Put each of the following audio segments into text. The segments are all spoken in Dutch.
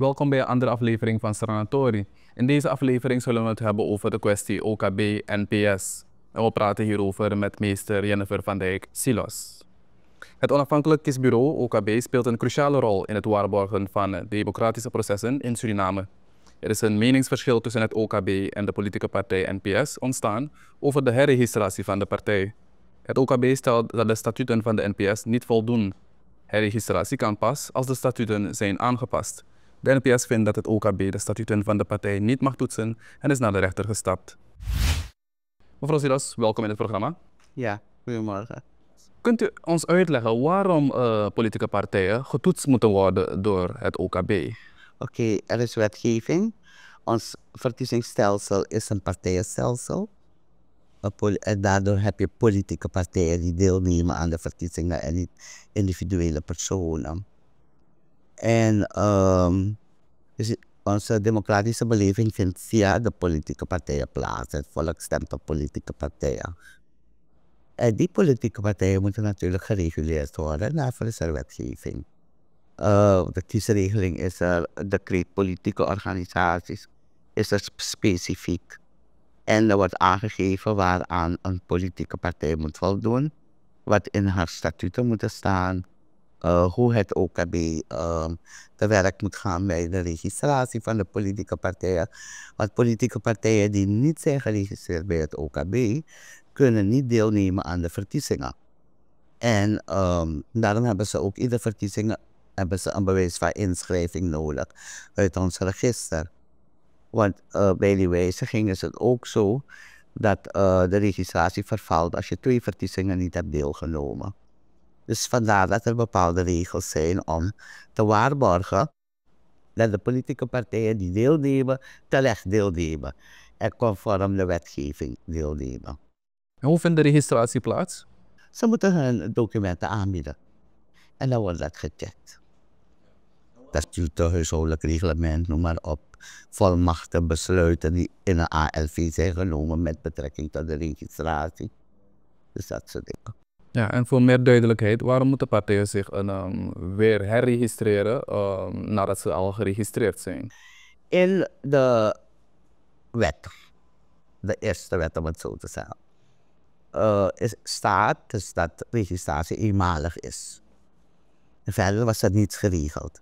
Welkom bij een andere aflevering van Sanatori. In deze aflevering zullen we het hebben over de kwestie OKB NPS. En we praten hierover met meester Jennifer van Dijk Silos. Het onafhankelijk kiesbureau OKB speelt een cruciale rol in het waarborgen van democratische processen in Suriname. Er is een meningsverschil tussen het OKB en de politieke partij NPS ontstaan over de herregistratie van de partij. Het OKB stelt dat de statuten van de NPS niet voldoen. Herregistratie kan pas als de statuten zijn aangepast. De NPS vindt dat het OKB de statuten van de partij niet mag toetsen en is naar de rechter gestapt. Mevrouw Silas, welkom in het programma. Ja, goedemorgen. Kunt u ons uitleggen waarom eh, politieke partijen getoetst moeten worden door het OKB? Oké, er is wetgeving. Ons verkiezingsstelsel is een partijenstelsel. En daardoor heb je politieke partijen die deelnemen aan de verkiezingen en niet individuele personen. En onze democratische beleving vindt via um, de politieke partijen plaats. Het volk stemt op politieke partijen. En die politieke partijen moeten natuurlijk gereguleerd worden. Daarvoor is er wetgeving. Eh, uh, de kiesregeling is er, decreet politieke organisaties is er specifiek. En er wordt aangegeven waaraan een politieke partij moet voldoen, wat in haar statuten moet staan, eh, hoe het OKB ehm, te werk moet gaan bij de registratie van de politieke partijen. Want politieke partijen die niet zijn geregistreerd bij het OKB, kunnen niet deelnemen aan de verkiezingen. En ehm, daarom hebben ze ook de verkiezingen hebben ze een bewijs van inschrijving nodig uit ons register. Want eh, bij die wijziging is het ook zo dat eh, de registratie vervalt als je twee verkiezingen niet hebt deelgenomen. Dus vandaar dat er bepaalde regels zijn om te waarborgen dat de politieke partijen die deelnemen, terecht deelnemen en conform de wetgeving deelnemen. En hoe vindt de registratie plaats? Ze moeten hun documenten aanbieden. En dan wordt dat gecheckt. Dat is het huishoudelijk reglement, noem maar op. Volmachten, besluiten die in een ALV zijn genomen met betrekking tot de registratie. Dus dat soort dingen. Ja, en voor meer duidelijkheid, waarom moeten partijen zich een, eh, nou, weer herregistreren ehm, nadat ze al geregistreerd zijn? In de wet, de eerste wet om het zo te zeggen, eh, is, staat dus dat registratie eenmalig is. Verder was dat niet geregeld.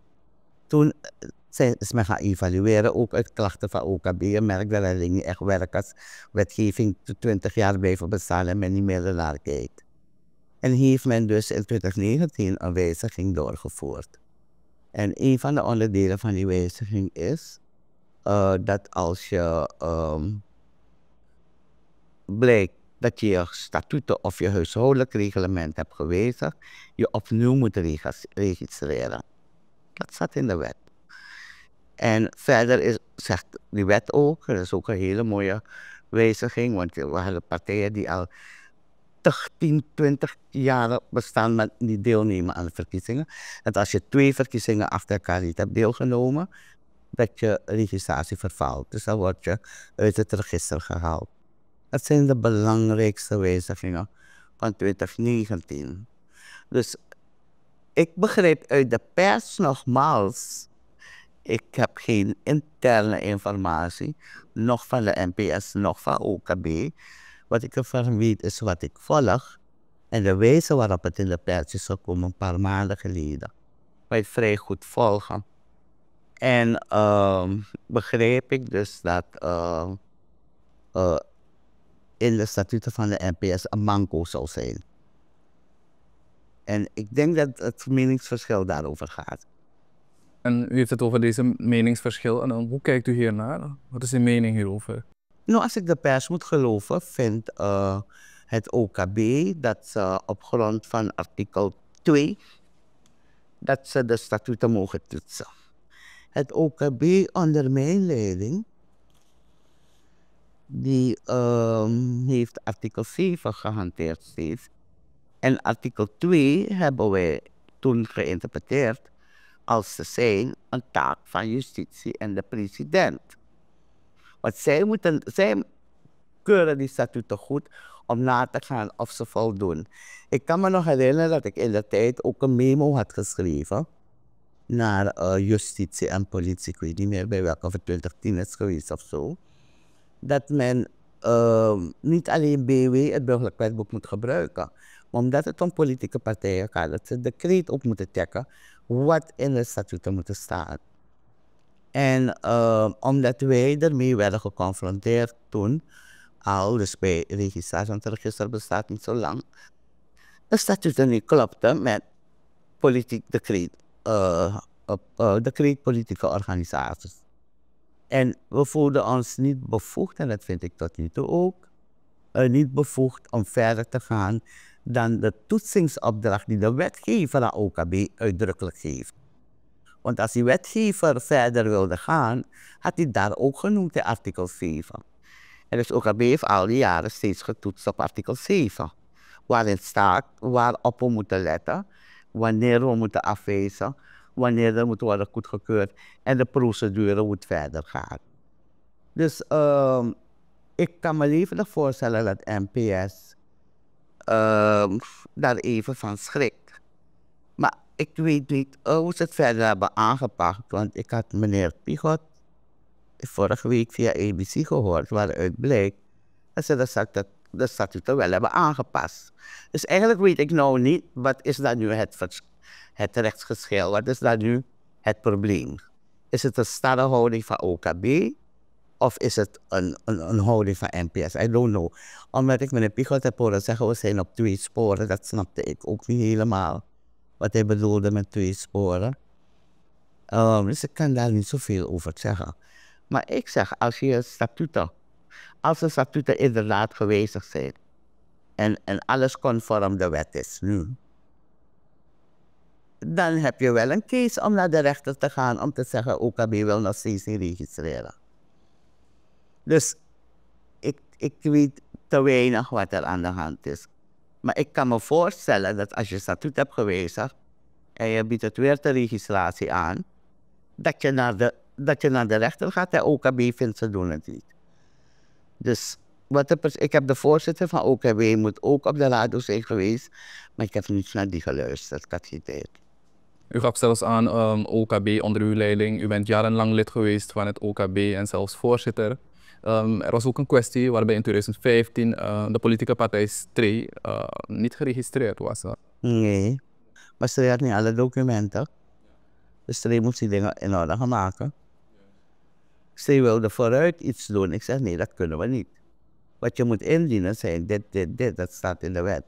Toen eh, zijn, is men gaan evalueren, ook uit klachten van OKB. Je merkt dat er dingen echt werkt als wetgeving 20 jaar voor bestaan en men niet meer naar kijkt. En heeft men dus in 2019 een wijziging doorgevoerd. En een van de onderdelen van die wijziging is eh, dat als je um, ehm, blijkt dat je je statuten of je huishoudelijk reglement hebt gewijzigd, je opnieuw moet registreren. Dat staat in de wet. En verder is, zegt die wet ook, dat is ook een hele mooie wijziging, want we hadden partijen die al 20, 20 jaren bestaan met niet deelnemen aan de verkiezingen. En als je twee verkiezingen achter elkaar niet hebt deelgenomen, dat je registratie vervalt. Dus dan word je uit het register gehaald. Dat zijn de belangrijkste wijzigingen van 2019. Dus ik begrijp uit de pers nogmaals, ik heb geen interne informatie, nog van de NPS, nog van OKB. Wat ik ervan weet is wat ik volg en de wijze waarop het in de pers is gekomen een paar maanden geleden. Wij vrij goed volgen. En ehm, begreep ik dus dat ehm, eh, in de statuten van de NPS een manco zou zijn. En ik denk dat het meningsverschil daarover gaat. En u heeft het over deze meningsverschil. En hoe kijkt u hiernaar? Wat is uw mening hierover? Nou, als ik de pers moet geloven, vindt eh, het OKB dat ze op grond van artikel 2 dat ze de statuten mogen toetsen. Het OKB onder mijn leiding die uh, heeft artikel 7 gehanteerd steeds. En artikel 2 hebben wij toen geïnterpreteerd als ze zijn een taak van justitie en de president. Want zij, moeten, zij keuren die statuten goed om na te gaan of ze voldoen. Ik kan me nog herinneren dat ik in de tijd ook een memo had geschreven naar eh, justitie en politie. Ik weet niet meer bij welke 2010 is geweest of zo. Dat men ehm, niet alleen BW, het burgerlijk wetboek, moet gebruiken. Maar omdat het om politieke partijen gaat, dat ze decreet op moeten trekken wat in de statuten moet staan. En ehm, omdat wij ermee werden geconfronteerd toen al, dus bij registratie, want het register bestaat niet zo lang, de statuten niet klopten met politiek decreet, uh, decreet politieke organisaties. En we voelden ons niet bevoegd, en dat vind ik tot nu toe ook, eh, niet bevoegd om verder te gaan dan de toetsingsopdracht die de wetgever aan OKB uitdrukkelijk geeft. Want als die wetgever verder wilde gaan, had hij daar ook genoemd in artikel 7. En dus OKB heeft al die jaren steeds getoetst op artikel 7. Waarin staat waarop we moeten letten, wanneer we moeten afwijzen, wanneer er moet worden goedgekeurd en de procedure moet verder gaan. Dus ehm, ik kan me levendig voorstellen dat NPS ehm, daar even van schrikt ik weet niet hoe ze het verder hebben aangepakt. Want ik had meneer Pichot vorige week via ABC gehoord, waaruit bleek dat ze dat dat de statuten wel hebben aangepast. Dus eigenlijk weet ik nou niet, wat is dan nu het, het rechtsgeschil? Wat is dan nu het probleem? Is het een houding van OKB? Of is het een, een, een, houding van NPS? I don't know. Omdat ik meneer Pichot heb horen zeggen, we zijn op twee sporen. Dat snapte ik ook niet helemaal wat hij bedoelde met twee sporen. Ehm, dus ik kan daar niet zoveel over zeggen. Maar ik zeg, als je statuten, als de statuten inderdaad gewijzigd zijn en, en alles conform de wet is nu, dan heb je wel een case om naar de rechter te gaan om te zeggen, OKB wil nog steeds registreren. Dus ik, ik weet te weinig wat er aan de hand is. Maar ik kan me voorstellen dat als je statuut hebt gewijzigd en je biedt het weer de registratie aan, dat je naar de, dat je naar de rechter gaat en OKB vindt ze doen het niet. Dus wat ik heb de voorzitter van OKB moet ook op de radio zijn geweest, maar ik heb niet naar die geluisterd, ik had U gaf zelfs aan ehm, OKB onder uw leiding. U bent jarenlang lid geweest van het OKB en zelfs voorzitter. Um, er was ook een kwestie waarbij in 2015 eh, de politieke partij Stree eh, niet geregistreerd was. Nee, maar Stree had niet alle documenten. Dus Stree moest die dingen in orde gaan maken. Stree wilde vooruit iets doen. Ik zeg nee, dat kunnen we niet. Wat je moet indienen zijn dit, dit, dit, dat staat in de wet.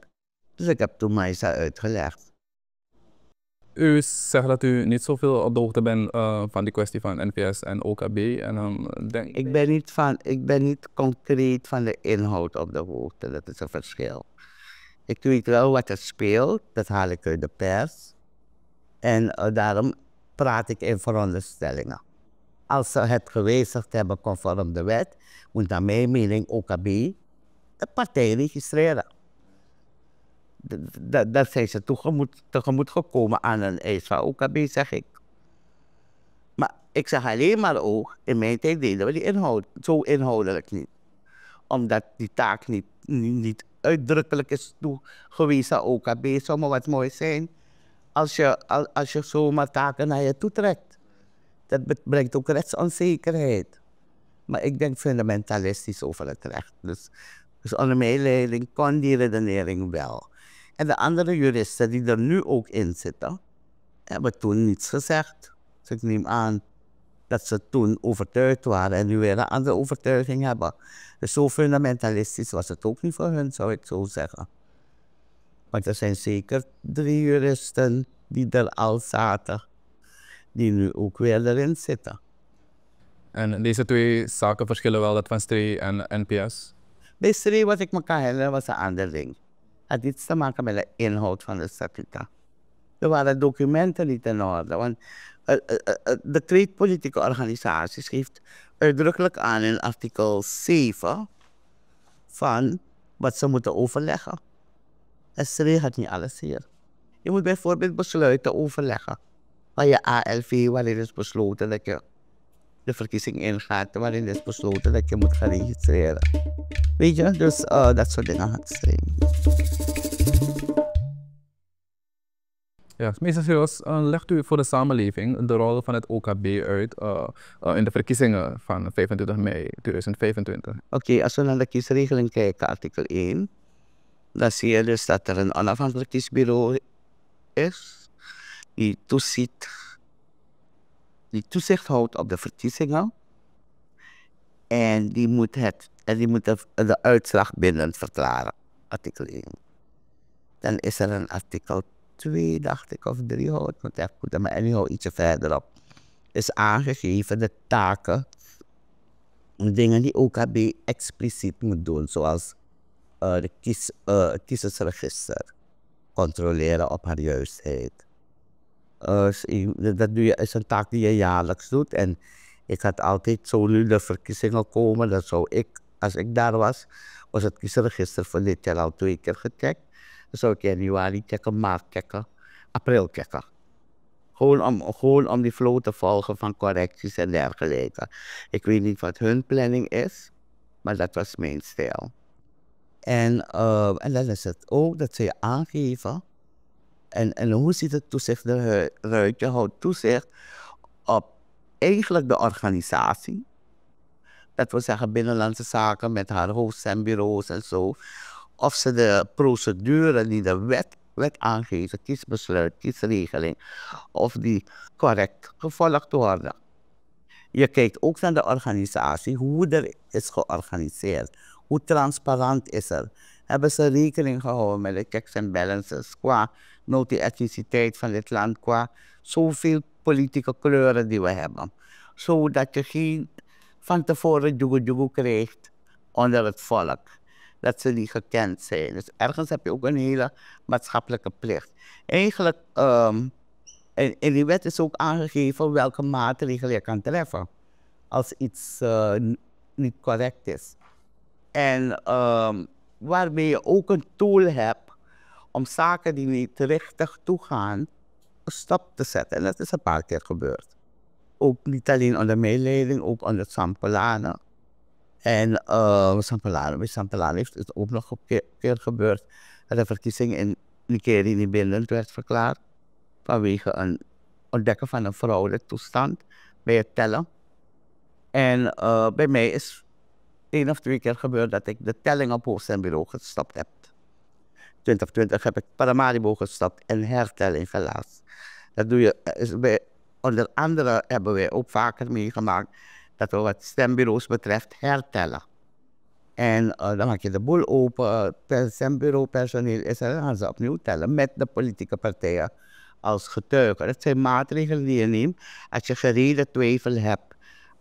Dus ik heb toen Maïsa uitgelegd u zegt dat u niet zoveel op de hoogte bent eh, van die kwestie van NPS en OKB. En, um, denk... ik, ben niet van, ik ben niet concreet van de inhoud op de hoogte, dat is een verschil. Ik weet wel wat er speelt, dat haal ik uit de pers. En eh, daarom praat ik in veronderstellingen. Als ze het gewijzigd hebben conform de wet, moet naar mijn mening OKB de partij registreren dat zijn ze tegemoet, tegemoet gekomen aan een eis van OKB, zeg ik. Maar ik zeg alleen maar ook, in mijn tijd deden we die inhoud, zo inhoudelijk niet. Omdat die taak niet, niet, uitdrukkelijk is toegewezen aan OKB. Zou maar wat mooi zijn als je, als, als je zomaar taken naar je toe trekt. Dat brengt ook rechtsonzekerheid. Maar ik denk fundamentalistisch over het recht. Dus, dus onder mijn leiding kon die redenering wel. En de andere juristen die er nu ook in zitten, hebben toen niets gezegd. Dus ik neem aan dat ze toen overtuigd waren en nu weer een andere overtuiging hebben. Dus zo fundamentalistisch was het ook niet voor hun, zou ik zo zeggen. Want er zijn zeker drie juristen die er al zaten, die nu ook weer erin zitten. En deze twee zaken verschillen wel, dat van Stree en NPS? Bij Stree, wat ik me kan herinneren, was een ander ding had iets te maken met de inhoud van de statuta. Er waren documenten niet in orde. Want eh, eh, eh, de Kreet Politieke Organisaties geeft uitdrukkelijk aan in artikel 7 van wat ze moeten overleggen. En ze regelt niet alles hier. Je moet bijvoorbeeld besluiten overleggen. Van je ALV, waarin is besloten dat je de verkiezing ingaat, waarin is besloten dat je moet gaan registreren. Weet je, dus uh, dat soort dingen had ze. Ja, meester eh, legt u voor de samenleving de rol van het OKB uit eh, eh, in de verkiezingen van 25 mei 2025? Oké, als we naar de kiesregeling kijken, artikel 1, dan zie je dus dat er een onafhankelijk kiesbureau is die toeziet, die toezicht houdt op de verkiezingen. En die moet, het, en die moet de, de uitslag binnen verklaren, artikel 1. Dan is er een artikel twee, dacht ik, of drie, hoort, ik goed, maar anyhow, ietsje verderop, is aangegeven de taken, de dingen die OKB expliciet moet doen, zoals eh, de kies, eh, het kiezersregister controleren op haar juistheid. Eh, dat doe je, is een taak die je jaarlijks doet. En ik had altijd, zo nu de verkiezingen komen, dat zou ik, als ik daar was, was het kiesregister voor dit jaar al twee keer gecheckt zou dus ik januari kijken maart kijken april kijken Gewoon om, gewoon om die flow te volgen van correcties en dergelijke. Ik weet niet wat hun planning is, maar dat was mijn stijl. En, eh, en dan is het ook dat ze je aangeven. En, en hoe ziet het toezicht eruit? Je houdt toezicht op eigenlijk de organisatie. Dat wil zeggen binnenlandse zaken met haar bureaus en zo. Of ze de procedure die de wet, wet aangeeft, kiesbesluit, kiesregeling, of die correct gevolgd worden. Je kijkt ook naar de organisatie, hoe er is georganiseerd. Hoe transparant is er? Hebben ze rekening gehouden met de checks en balances qua multi-etniciteit van dit land, qua zoveel politieke kleuren die we hebben? Zodat je geen van tevoren jugo krijgt onder het volk dat ze niet gekend zijn. Dus ergens heb je ook een hele maatschappelijke plicht. Eigenlijk, um, in, in, die wet is ook aangegeven welke maatregelen je kan treffen als iets eh, niet correct is. En um, waarmee je ook een tool hebt om zaken die niet richtig toegaan, een stap te zetten. En dat is een paar keer gebeurd. Ook niet alleen onder mijn leiding, ook onder Sampolana. En uh, eh, Sampelaren, bij Sampelaren is het ook nog een keer gebeurd dat de verkiezing in Nikeri niet bindend werd verklaard vanwege een ontdekken van een vrouwelijke toestand bij het tellen. En eh, bij mij is één of twee keer gebeurd dat ik de telling op hoofdstembureau gestapt heb. 2020 heb ik Paramaribo gestapt en hertelling gelaten. Dat doe je, eh, onder andere hebben wij ook vaker meegemaakt dat wat stembureaus betreft hertellen. En eh, dan maak je de boel open. Eh, stembureau personeel is er, dan gaan ze opnieuw tellen met de politieke partijen als getuigen. Dat zijn maatregelen die je neemt als je gereden twijfel hebt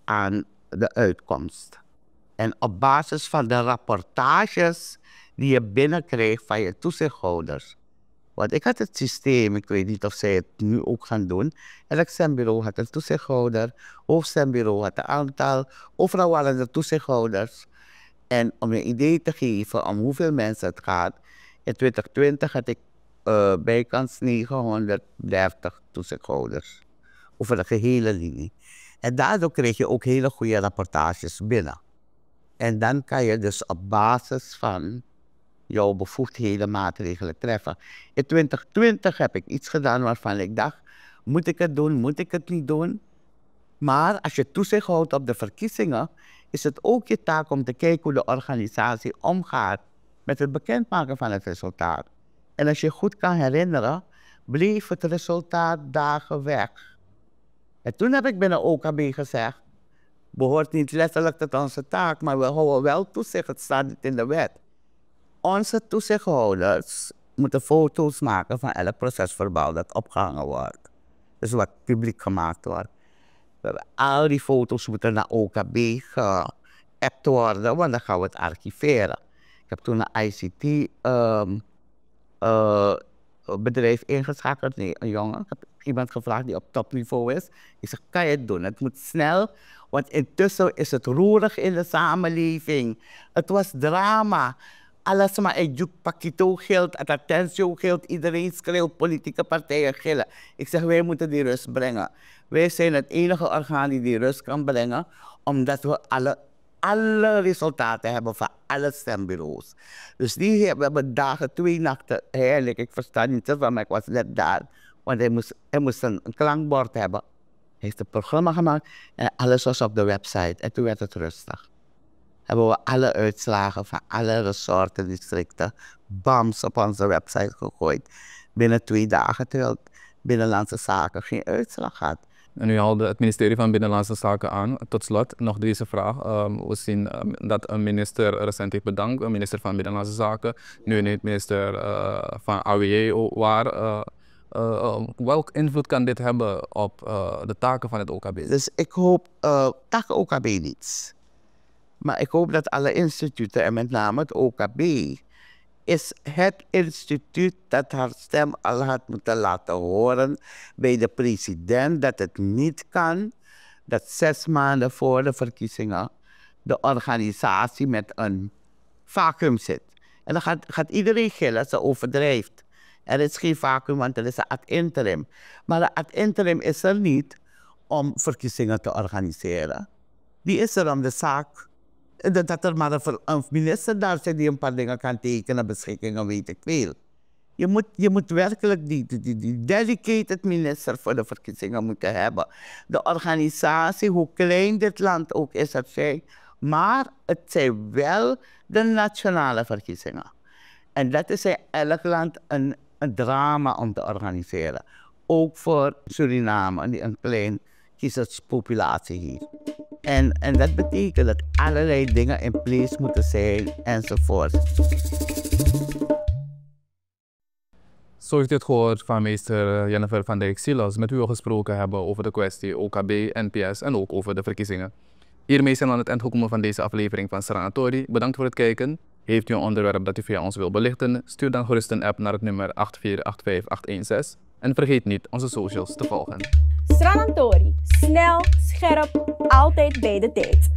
aan de uitkomst. En op basis van de rapportages die je binnenkrijgt van je toezichthouders, want ik had het systeem, ik weet niet of zij het nu ook gaan doen. Elk stembureau had een toezichthouder, hoofdstembureau had een aantal, overal waren er toezichthouders. En om je idee te geven om hoeveel mensen het gaat, in 2020 had ik eh, bijkans 930 toezichthouders over de gehele linie. En daardoor kreeg je ook hele goede rapportages binnen. En dan kan je dus op basis van jouw bevoegdheden maatregelen treffen. In 2020 heb ik iets gedaan waarvan ik dacht, moet ik het doen, moet ik het niet doen? Maar als je toezicht houdt op de verkiezingen, is het ook je taak om te kijken hoe de organisatie omgaat met het bekendmaken van het resultaat. En als je goed kan herinneren, bleef het resultaat dagen weg. En toen heb ik binnen OKB gezegd, behoort niet letterlijk tot onze taak, maar we houden wel toezicht, het staat niet in de wet. Onze toezichthouders moeten foto's maken van elk procesverbaal dat opgehangen wordt. Dus wat publiek gemaakt wordt. al die foto's moeten naar OKB geappt worden, want dan gaan we het archiveren. Ik heb toen een ICT-bedrijf ehm, eh, um, ingeschakeld, nee, een jongen. Ik heb iemand gevraagd die op topniveau is. Ik zeg, kan je het doen? Het moet snel, want intussen is het roerig in de samenleving. Het was drama alles maar ik doe pakito geld, attentio geld, iedereen schreeuwt, politieke partijen gillen. Ik zeg, wij moeten die rust brengen. Wij zijn het enige orgaan die die rust kan brengen, omdat we alle, alle resultaten hebben van alle stembureaus. Dus die hebben dagen, twee nachten, heerlijk. ik, versta niet waarom ik was net daar. Want hij moest, hij moest een, een klankbord hebben. Hij heeft een programma gemaakt en alles was op de website. En toen werd het rustig hebben we alle uitslagen van alle districten bams op onze website gegooid. Binnen twee dagen, terwijl Binnenlandse Zaken geen uitslag had. En u haalde het ministerie van Binnenlandse Zaken aan. Tot slot nog deze vraag. Ehm, we zien ehm, dat een minister recent heeft bedankt, een minister van Binnenlandse Zaken, nu niet minister eh, van AWJ e waar. Uh, welk invloed kan dit hebben op de taken van het OKB? Dus ik hoop, taken OKB niets. Maar ik hoop dat alle instituten, en met name het OKB, is het instituut dat haar stem al had moeten laten horen bij de president dat het niet kan dat zes maanden voor de verkiezingen de organisatie met een vacuüm zit. En dan gaat, gaat iedereen gillen, ze overdrijft. Er is geen vacuüm, want er is een ad interim. Maar de ad interim is er niet om verkiezingen te organiseren. Die is er om de zaak eh, dat er maar een minister daar zit die een paar dingen kan tekenen, beschikkingen, weet ik veel. Je moet, je moet werkelijk die, die, die dedicated minister voor de verkiezingen moeten hebben. De organisatie, hoe klein dit land ook is, het zijn, maar het zijn wel de nationale verkiezingen. En dat is in elk land een, een drama om te organiseren. Ook voor Suriname, een klein kiezerspopulatie hier En, en dat betekent dat allerlei dingen in place moeten zijn enzovoort. Zo heb je dit gehoord van meester eh, Jennifer van Dijk Silas, met wie we gesproken hebben over de kwestie OKB, NPS en ook over de verkiezingen. Hiermee zijn we aan het eind gekomen van deze aflevering van Sanatori. Bedankt voor het kijken heeft u een onderwerp dat u via ons wil belichten? Stuur dan gerust een app naar het nummer 8485816. En vergeet niet onze socials te volgen. Stranantori. Snel, scherp, altijd bij de tijd.